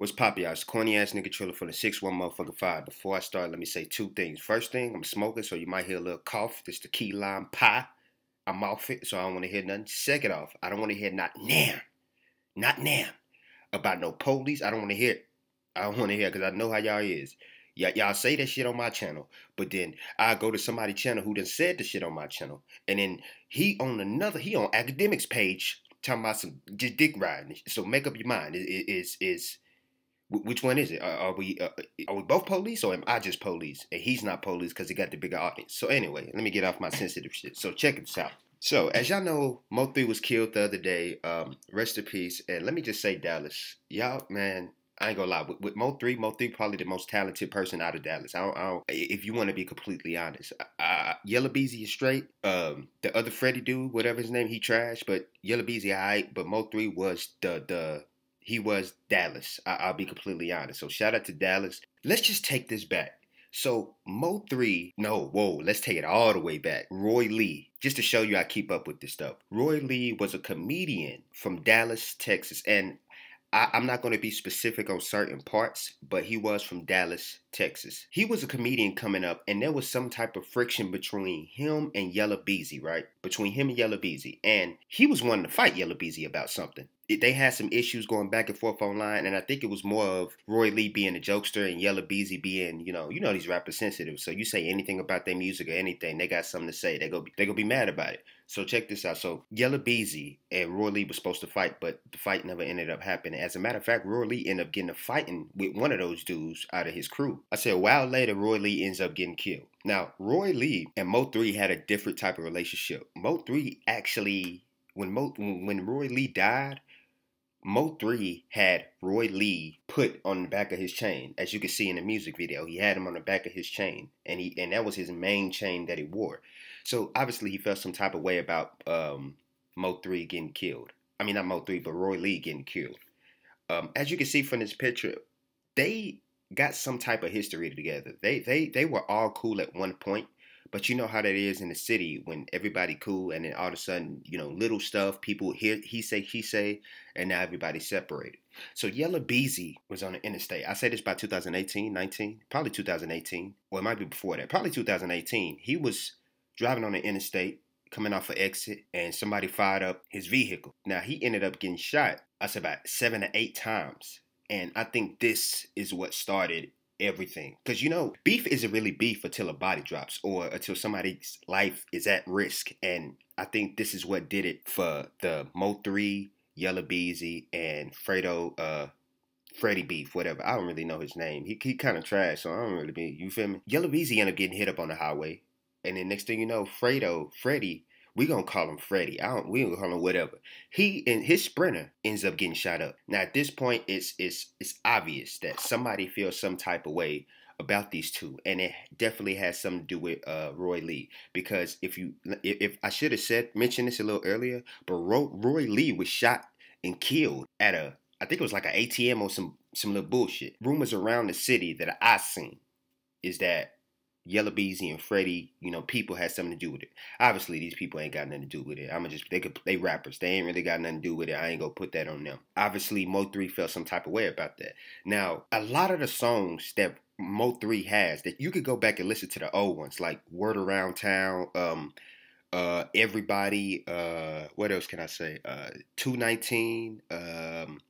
What's poppy, y'all? It's corny ass nigga trailer for the 6-1 motherfucker 5. Before I start, let me say two things. First thing, I'm a smoker, so you might hear a little cough. This the key lime pie. I'm off it, so I don't want to hear nothing. Second off, I don't want to hear not now, not now, about no police. I don't want to hear I don't want to hear because I know how y'all is. Y- y'all say that shit on my channel, but then I go to somebody's channel who done said the shit on my channel, and then he on another, he on academics page talking about some dick riding. So make up your mind. Is it, it, is which one is it? Are, are we uh, are we both police or am I just police? And he's not police because he got the bigger audience. So anyway, let me get off my sensitive shit. So check this out. So as y'all know, Mo3 was killed the other day. Um, rest in peace. And let me just say, Dallas, y'all, man, I ain't gonna lie. With, with Mo3, Mo3 probably the most talented person out of Dallas. I don't, I don't if you want to be completely honest, I, Yellow Beezy is straight. Um, the other Freddy dude, whatever his name, he trash. But Yellow Beezy, alright. But Mo3 was the the he was Dallas. I- will be completely honest. So shout out to Dallas. Let's just take this back. So Mo three, no, whoa, let's take it all the way back. Roy Lee, just to show you I keep up with this stuff. Roy Lee was a comedian from Dallas, Texas, and I, am not going to be specific on certain parts, but he was from Dallas, Texas. He was a comedian coming up, and there was some type of friction between him and Yellow Beezy, right? Between him and Yellow Beezy. And he was wanting to fight Yellow Beezy about something they had some issues going back and forth online, and I think it was more of Roy Lee being a jokester and Yella Beezy being, you know, you know these rappers sensitive. So you say anything about their music or anything, they got something to say. They go they gonna be mad about it. So check this out. So Yella Beezy and Roy Lee was supposed to fight, but the fight never ended up happening. As a matter of fact, Roy Lee ended up getting a fighting with one of those dudes out of his crew. I said a while later, Roy Lee ends up getting killed. Now, Roy Lee and Mo3 had a different type of relationship. Mo3 actually when Mo, when Roy Lee died, Mo3 had Roy Lee put on the back of his chain, as you can see in the music video. He had him on the back of his chain, and he and that was his main chain that he wore. So obviously he felt some type of way about um, Mo3 getting killed. I mean, not Mo3, but Roy Lee getting killed. Um, as you can see from this picture, they got some type of history together. They they they were all cool at one point. But you know how that is in the city when everybody cool and then all of a sudden, you know, little stuff, people hear he say, he say, and now everybody separated. So Yella Beezy was on the interstate. I say this by 2018, 19, probably 2018, or it might be before that, probably 2018. He was driving on the interstate, coming off an exit, and somebody fired up his vehicle. Now he ended up getting shot, I said about seven or eight times. And I think this is what started everything. Because you know, beef isn't really beef until a body drops or until somebody's life is at risk. And I think this is what did it for the Mo3, Yellow Beezy, and Fredo, uh, Freddie Beef, whatever. I don't really know his name. He, he kind of trash, so I don't really be, you feel me? Yellow Beezy ended up getting hit up on the highway. And then next thing you know, Fredo, Freddie, we gonna call him Freddy. I don't, we gonna call him whatever. He and his sprinter ends up getting shot up. Now at this point, it's it's it's obvious that somebody feels some type of way about these two, and it definitely has something to do with uh, Roy Lee because if you if, if I should have said mentioned this a little earlier, but Roy, Roy Lee was shot and killed at a I think it was like an ATM or some some little bullshit. Rumors around the city that I seen is that Yellow Beezy and Freddie, you know, people had something to do with it. Obviously, these people ain't got nothing to do with it. I'ma just they could they rappers. They ain't really got nothing to do with it. I ain't gonna put that on them. Obviously, Mo Three felt some type of way about that. Now, a lot of the songs that Mo Three has that you could go back and listen to the old ones, like Word Around Town, um, uh, Everybody, uh, what else can I say? Uh, Two Nineteen, um,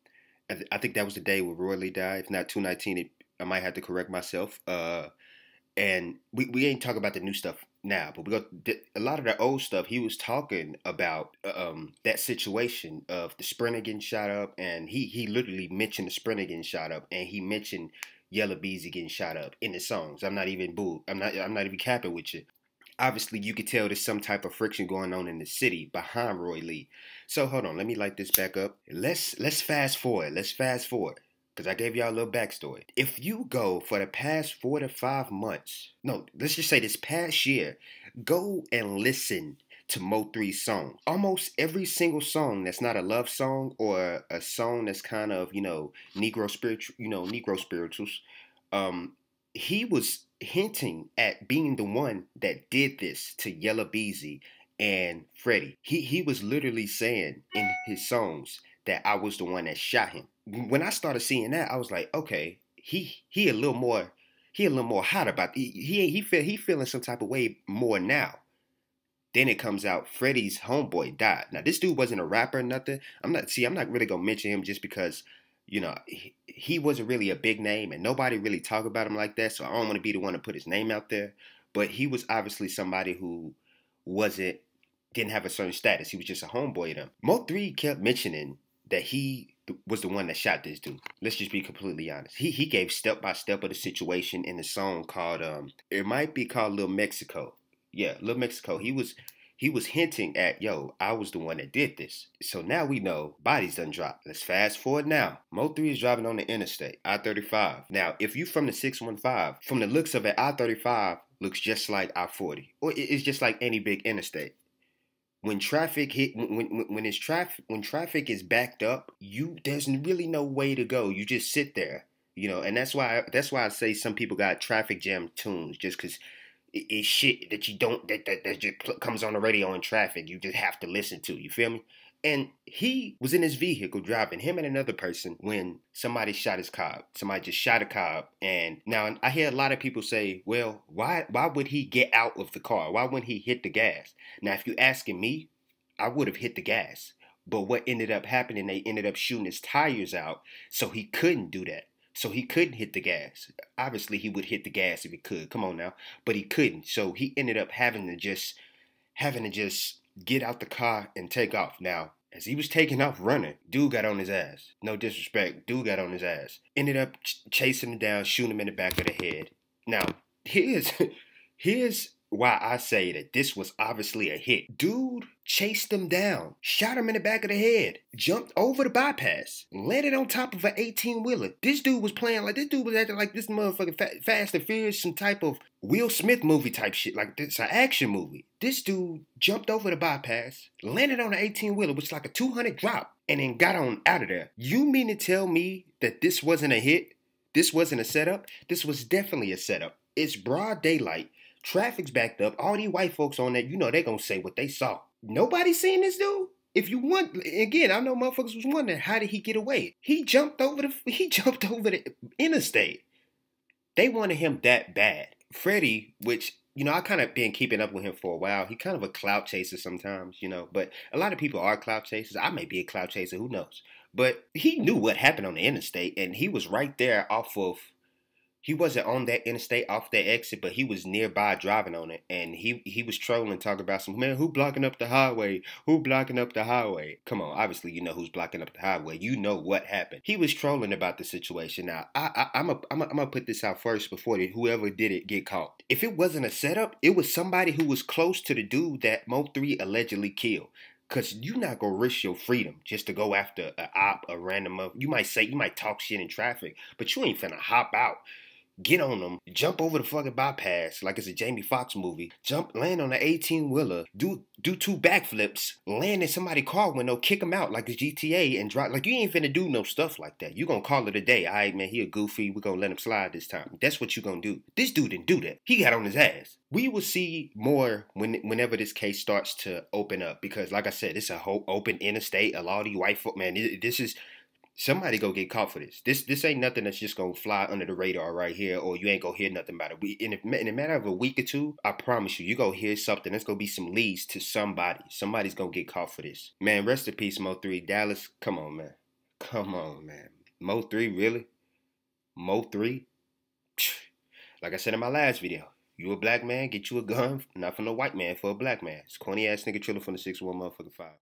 I, th I, think that was the day where Roy Lee died. If not Two Nineteen, I might have to correct myself. Uh and we, we ain't talking about the new stuff now, but we got a lot of the old stuff. He was talking about uh, um, that situation of the sprinter getting shot up, and he he literally mentioned the sprinter getting shot up, and he mentioned Yellow bees getting shot up in the songs. I'm not even boo. I'm not I'm not even capping with you. Obviously, you could tell there's some type of friction going on in the city behind Roy Lee. So hold on, let me light this back up. Let's let's fast forward. Let's fast forward because I gave y'all a little backstory. If you go for the past four to five months, no, let's just say this past year, go and listen to Mo 3 songs. Almost every single song that's not a love song or a song that's kind of, you know, Negro spiritual, you know, Negro spirituals, um, he was hinting at being the one that did this to Yella Beezy and Freddie. He he was literally saying in his songs that I was the one that shot him. When I started seeing that, I was like, okay, he he a little more he a little more hot about he he, he feel he feeling some type of way more now. Then it comes out Freddie's homeboy died. Now this dude wasn't a rapper nothing. I'm not see I'm not really gonna mention him just because you know he, he wasn't really a big name and nobody really talk about him like that. So I don't want to be the one to put his name out there. But he was obviously somebody who wasn't didn't have a certain status. He was just a homeboy of them. Mo three kept mentioning that he was the one that shot this dude. Let's just be completely honest. He he gave step by step of the situation in the song called um it might be called Little Mexico. Yeah, Little Mexico. He was he was hinting at, yo, I was the one that did this. So now we know bodies done dropped. Let's fast forward now. Mo3 is driving on the interstate, I-35. Now, if you from the 615, from the looks of it, I-35 looks just like I-40. Or it's just like any big interstate when traffic hit when when, when it's traffic when traffic is backed up you there's really no way to go you just sit there you know and that's why that's why i say some people got traffic jam tunes just because it's shit that you don't that, that that just comes on the radio in traffic you just have to listen to you feel me and he was in his vehicle driving, him and another person, when somebody shot his cop. Somebody just shot a cop. And now I hear a lot of people say, well, why, why would he get out of the car? Why wouldn't he hit the gas? Now, if you're asking me, I would have hit the gas. But what ended up happening, they ended up shooting his tires out, so he couldn't do that. So he couldn't hit the gas. Obviously, he would hit the gas if he could. Come on now. But he couldn't. So he ended up having to just, having to just get out the car and take off. Now, as he was taking off running, dude got on his ass. No disrespect, dude got on his ass. Ended up ch chasing him down, shooting him in the back of the head. Now, here's here's why I say that this was obviously a hit. Dude chased him down, shot him in the back of the head, jumped over the bypass, landed on top of an 18 wheeler. This dude was playing like this dude was acting like this motherfucking fa Fast and Furious, some type of Will Smith movie type shit. Like this, an action movie. This dude jumped over the bypass, landed on an 18 wheeler, which is like a 200 drop, and then got on out of there. You mean to tell me that this wasn't a hit? This wasn't a setup? This was definitely a setup. It's broad daylight. Traffic's backed up. All these white folks on that, you know, they gonna say what they saw. Nobody seen this dude. If you want, again, I know motherfuckers was wondering how did he get away. He jumped over the he jumped over the interstate. They wanted him that bad. Freddie, which you know, I kind of been keeping up with him for a while. He kind of a clout chaser sometimes, you know, but a lot of people are clout chasers. I may be a clout chaser, who knows? But he knew what happened on the interstate and he was right there off of he wasn't on that interstate off that exit, but he was nearby driving on it, and he he was trolling, talking about some man who blocking up the highway, who blocking up the highway. Come on, obviously you know who's blocking up the highway. You know what happened. He was trolling about the situation. Now I, I am a, I'm a, I'm gonna put this out first before the, whoever did it get caught. If it wasn't a setup, it was somebody who was close to the dude that Mo three allegedly killed. Cause you're not gonna risk your freedom just to go after a op, a random. You might say you might talk shit in traffic, but you ain't finna hop out get on them, jump over the fucking bypass like it's a Jamie Foxx movie, jump, land on an 18 wheeler, do do two backflips, land in somebody's car window, kick them out like a GTA and drop. Like you ain't finna do no stuff like that. You gonna call it a day. All right, man, he a goofy. we gonna let him slide this time. That's what you gonna do. This dude didn't do that. He got on his ass. We will see more when whenever this case starts to open up because, like I said, it's a whole open interstate. A lot of you white folk, man, this is somebody go get caught for this. This this ain't nothing that's just gonna fly under the radar right here, or you ain't gonna hear nothing about it. We, in, a, in a matter of a week or two, I promise you, you gonna hear something. That's gonna be some leads to somebody. Somebody's gonna get caught for this. Man, rest in peace, Mo Three Dallas. Come on, man. Come on, man. Mo Three, really? Mo Three? Like I said in my last video, you a black man, get you a gun, not from a white man for a black man. It's corny ass nigga chilling from the six one motherfucker five.